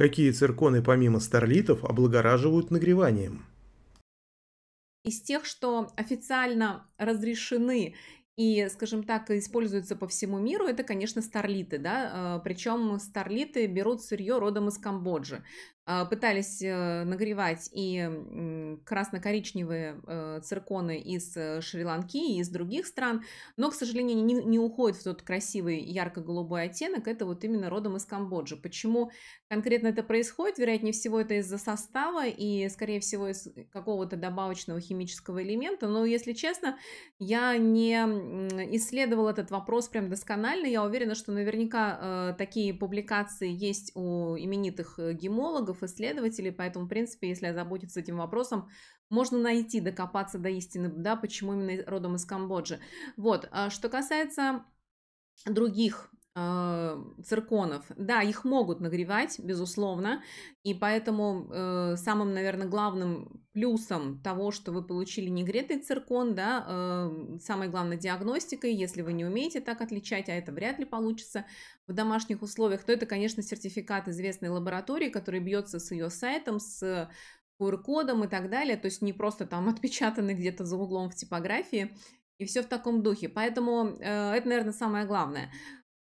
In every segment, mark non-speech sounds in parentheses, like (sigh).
Какие цирконы помимо старлитов облагораживают нагреванием? Из тех, что официально разрешены и, скажем так, используются по всему миру, это, конечно, старлиты, да, э, причем старлиты берут сырье родом из Камбоджи. А, пытались э, нагревать и красно-коричневые э, цирконы из э, Шри-Ланки и из других стран, но, к сожалению, не, не уходят в тот красивый ярко-голубой оттенок, это вот именно родом из Камбоджи. Почему конкретно это происходит? Вероятнее всего, это из-за состава и, скорее всего, из какого-то добавочного химического элемента, но, если честно, я не исследовал этот вопрос прям досконально, я уверена, что наверняка такие публикации есть у именитых гемологов, историков, исследователей, поэтому, в принципе, если озаботиться этим вопросом, можно найти, докопаться до истины, да, почему именно родом из Камбоджи. Вот, а что касается других а, цирконов. Да, их могут нагревать, безусловно, и поэтому э, самым, наверное, главным плюсом того, что вы получили негретый циркон, да, э, самой главной диагностикой, если вы не умеете так отличать, а это вряд ли получится в домашних условиях, то это, конечно, сертификат известной лаборатории, который бьется с ее сайтом, с QR-кодом и так далее, то есть не просто там (laughs) отпечатаны где-то за углом в типографии, и все в таком духе. Поэтому э, это, наверное, самое главное.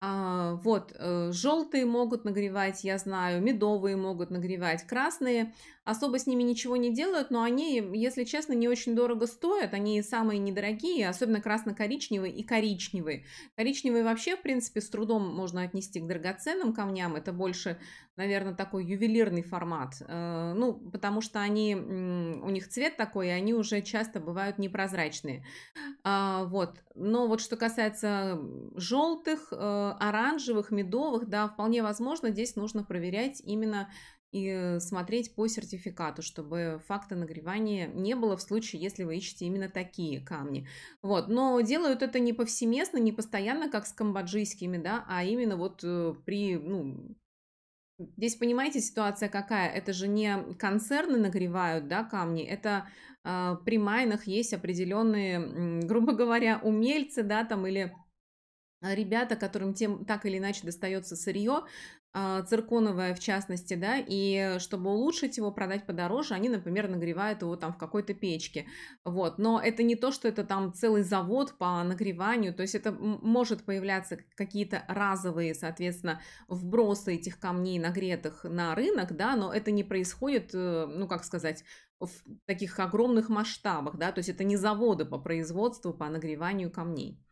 А, вот, э, желтые могут нагревать, я знаю, медовые могут нагревать, красные особо с ними ничего не делают, но они, если честно, не очень дорого стоят. Они самые недорогие, особенно красно-коричневые и коричневые. Коричневые вообще, в принципе, с трудом можно отнести к драгоценным камням. Это больше, наверное, такой ювелирный формат. Э, ну, потому что они, у них цвет такой, и они уже часто бывают непрозрачные. А, вот. Но вот что касается желтых, э, оранжевых, медовых, да, вполне возможно, здесь нужно проверять именно и э, смотреть по сертификату, чтобы факта нагревания не было в случае, если вы ищете именно такие камни. Вот. Но делают это не повсеместно, не постоянно, как с камбоджийскими, да, а именно вот э, при, ну, Здесь, понимаете, ситуация какая? Это же не концерны нагревают, да, камни, это э, при майнах есть определенные, грубо говоря, умельцы, да, там, или Э, ребята, которым тем так или иначе достается сырье, а, цирконовое в частности, да, и чтобы улучшить его, продать подороже, они, например, нагревают его там в какой-то печке, вот, но это не то, что это там целый завод по нагреванию, то есть это может появляться какие-то разовые, соответственно, вбросы этих камней нагретых на рынок, да, но это не происходит, э, ну, как сказать, в таких огромных масштабах, да, то есть это не заводы по производству, по нагреванию камней.